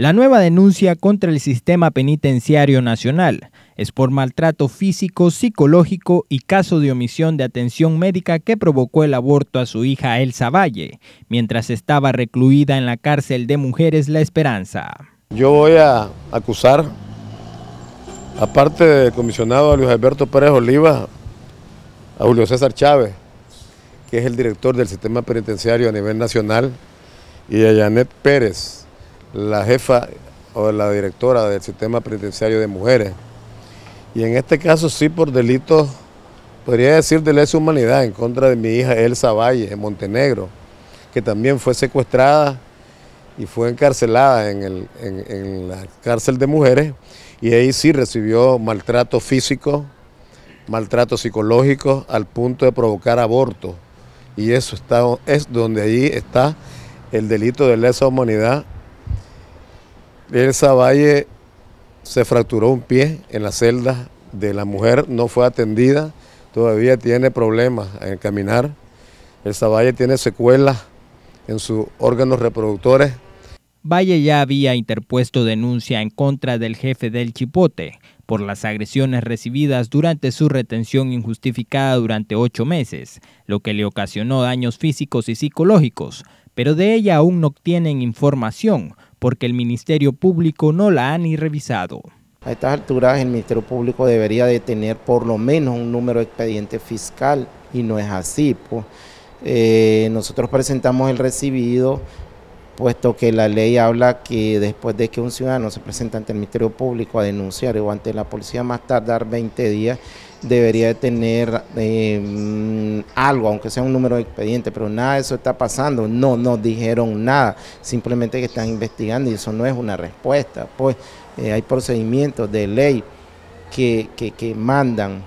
La nueva denuncia contra el sistema penitenciario nacional es por maltrato físico, psicológico y caso de omisión de atención médica que provocó el aborto a su hija Elsa Valle, mientras estaba recluida en la cárcel de mujeres La Esperanza. Yo voy a acusar, aparte del comisionado Luis Alberto Pérez Oliva, a Julio César Chávez, que es el director del sistema penitenciario a nivel nacional, y a Janet Pérez, la jefa o la directora del sistema penitenciario de mujeres. Y en este caso sí por delitos, podría decir de lesa humanidad, en contra de mi hija Elsa Valle en Montenegro, que también fue secuestrada y fue encarcelada en, la cárcel de mujeres. Y ahí sí recibió maltrato físico, maltrato psicológico, al punto de provocar aborto. Y eso está, es donde ahí está el delito de lesa humanidad Elsa Valle se fracturó un pie en la celda de la mujer, no fue atendida, todavía tiene problemas en caminar. Elsa Valle tiene secuelas en sus órganos reproductores. Valle ya había interpuesto denuncia en contra del jefe del Chipote por las agresiones recibidas durante su retención injustificada durante ocho meses, lo que le ocasionó daños físicos y psicológicos, pero de ella aún no obtienen información, porque el Ministerio Público no la ha ni revisado. A estas alturas el Ministerio Público debería de tener por lo menos un número de expediente fiscal y no es así. Eh, nosotros presentamos el recibido puesto que la ley habla que después de que un ciudadano se presenta ante el Ministerio Público a denunciar o ante la policía más tardar 20 días, debería de tener eh, mm, algo, aunque sea un número de expediente, pero nada de eso está pasando. No nos dijeron nada, simplemente que están investigando y eso no es una respuesta. Pues eh, hay procedimientos de ley que, mandan,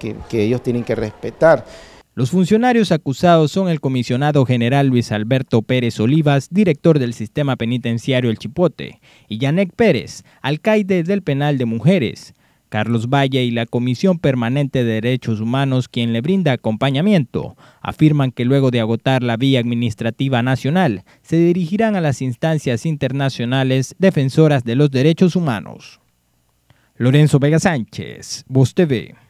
Que, que ellos tienen que respetar. Los funcionarios acusados son el comisionado general Luis Alberto Pérez Olivas, director del sistema penitenciario El Chipote, y Yanek Pérez, alcaide del penal de mujeres. Carlos Valle y la Comisión Permanente de Derechos Humanos, quien le brinda acompañamiento, afirman que luego de agotar la vía administrativa nacional, se dirigirán a las instancias internacionales defensoras de los derechos humanos. Lorenzo Vega Sánchez, Voz TV.